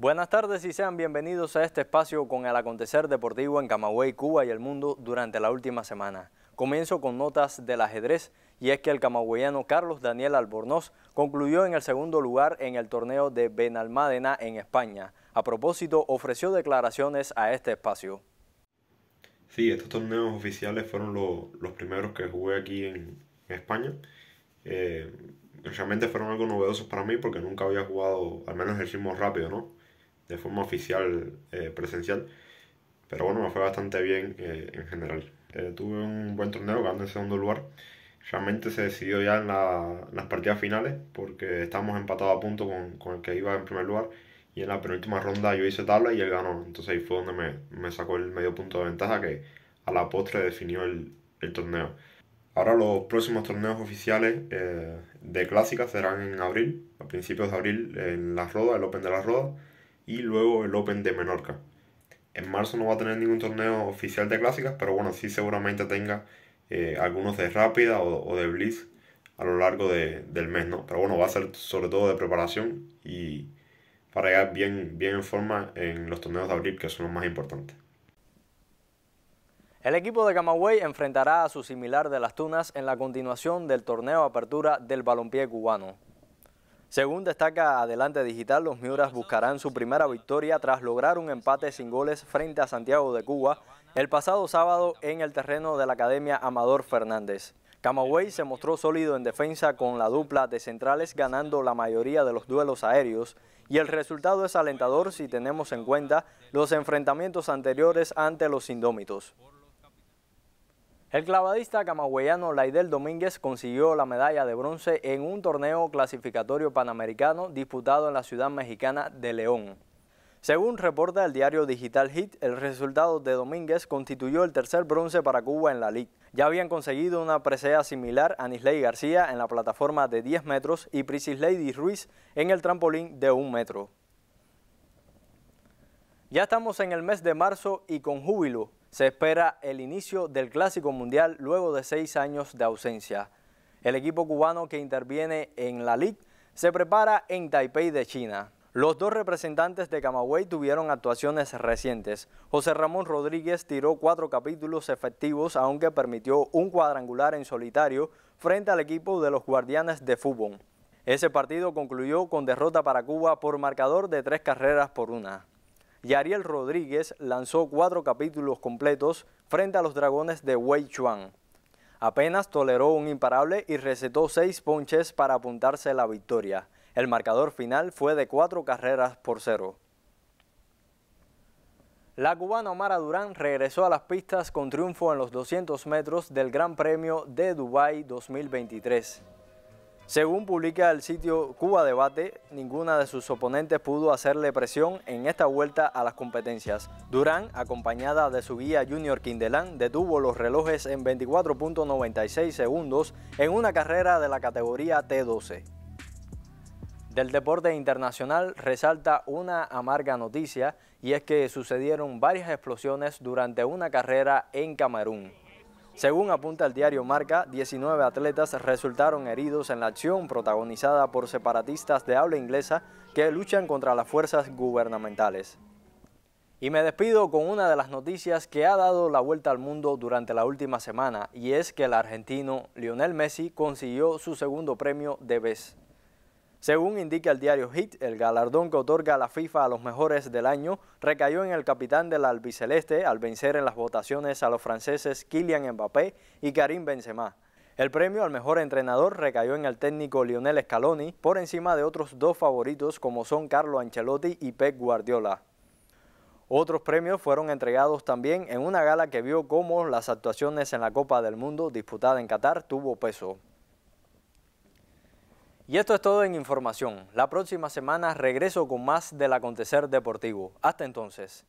Buenas tardes y sean bienvenidos a este espacio con el acontecer deportivo en Camagüey, Cuba y el mundo durante la última semana. Comienzo con notas del ajedrez y es que el camagüeyano Carlos Daniel Albornoz concluyó en el segundo lugar en el torneo de Benalmádena en España. A propósito, ofreció declaraciones a este espacio. Sí, estos torneos oficiales fueron los primeros que jugué aquí en, España. Eh, realmente fueron algo novedosos para mí porque nunca había jugado, al menos el ritmo rápido, ¿no? de forma oficial eh, presencial. Pero bueno, me fue bastante bien eh, en general. Eh, tuve un buen torneo, ganando en segundo lugar. Realmente se decidió ya en, las partidas finales, porque estábamos empatados a punto con, con, el que iba en primer lugar. Y en la penúltima ronda yo hice tabla y él ganó. Entonces ahí fue donde me, me sacó el medio punto de ventaja que a la postre definió el, el torneo. Ahora los próximos torneos oficiales de clásica serán en abril, a principios de abril, en las Roda, el Open de las Roda y luego el Open de Menorca. En marzo no va a tener ningún torneo oficial de clásicas, pero bueno, sí seguramente tenga eh, algunos de rápida o, de blitz a lo largo del mes, ¿no? Pero bueno, va a ser sobre todo de preparación y para llegar bien, bien en forma en los torneos de abril, que son los más importantes. El equipo de Camagüey enfrentará a su similar de las Tunas en la continuación del torneo Apertura del Balompié Cubano. Según destaca Adelante Digital, los Miuras buscarán su primera victoria tras lograr un empate sin goles frente a Santiago de Cuba el pasado sábado en el terreno de la Academia Amador Fernández. Camagüey se mostró sólido en defensa con la dupla de centrales ganando la mayoría de los duelos aéreos y el resultado es alentador si tenemos en cuenta los enfrentamientos anteriores ante los indómitos. El clavadista camagüeyano Laidel Domínguez consiguió la medalla de bronce en un torneo clasificatorio panamericano disputado en la ciudad mexicana de León. Según reporta el diario digital HIT, el resultado de Domínguez constituyó el tercer bronce para Cuba en la Liga. Ya habían conseguido una presea similar Anisley Nisley García en la plataforma de 10 metros y Prisis Lady Ruiz en el trampolín de 1 metro. Ya estamos en el mes de marzo y con júbilo se espera el inicio del Clásico Mundial luego de seis años de ausencia. El equipo cubano que interviene en la Liga se prepara en Taipei de China. Los dos representantes de Camagüey tuvieron actuaciones recientes. José Ramón Rodríguez tiró cuatro capítulos efectivos, aunque permitió un cuadrangular en solitario frente al equipo de los Guardianes de Fútbol. Ese partido concluyó con derrota para Cuba por marcador de tres carreras por una y Ariel Rodríguez lanzó cuatro capítulos completos frente a los dragones de Wei Chuan. Apenas toleró un imparable y recetó seis ponches para apuntarse la victoria. El marcador final fue de cuatro carreras por cero. La cubana Omara Durán regresó a las pistas con triunfo en los 200 metros del Gran Premio de Dubái 2023. Según publica el sitio Cuba Debate, ninguna de sus oponentes pudo hacerle presión en esta vuelta a las competencias. Durán, acompañada de su guía Junior Quindelán, detuvo los relojes en 24.96 segundos en una carrera de la categoría T12. Del deporte internacional resalta una amarga noticia y es que sucedieron varias explosiones durante una carrera en Camerún. Según apunta el diario Marca, 19 atletas resultaron heridos en la acción protagonizada por separatistas de habla inglesa que luchan contra las fuerzas gubernamentales. Y me despido con una de las noticias que ha dado la vuelta al mundo durante la última semana y es que el argentino Lionel Messi consiguió su segundo premio de vez. Según indica el diario HIT, el galardón que otorga la FIFA a los mejores del año recayó en el capitán del albiceleste al vencer en las votaciones a los franceses Kylian Mbappé y Karim Benzema. El premio al mejor entrenador recayó en el técnico Lionel Scaloni por encima de otros dos favoritos como son Carlo Ancelotti y Pep Guardiola. Otros premios fueron entregados también en una gala que vio cómo las actuaciones en la Copa del Mundo disputada en Qatar tuvo peso. Y esto es todo en información. La próxima semana regreso con más del acontecer deportivo. Hasta entonces.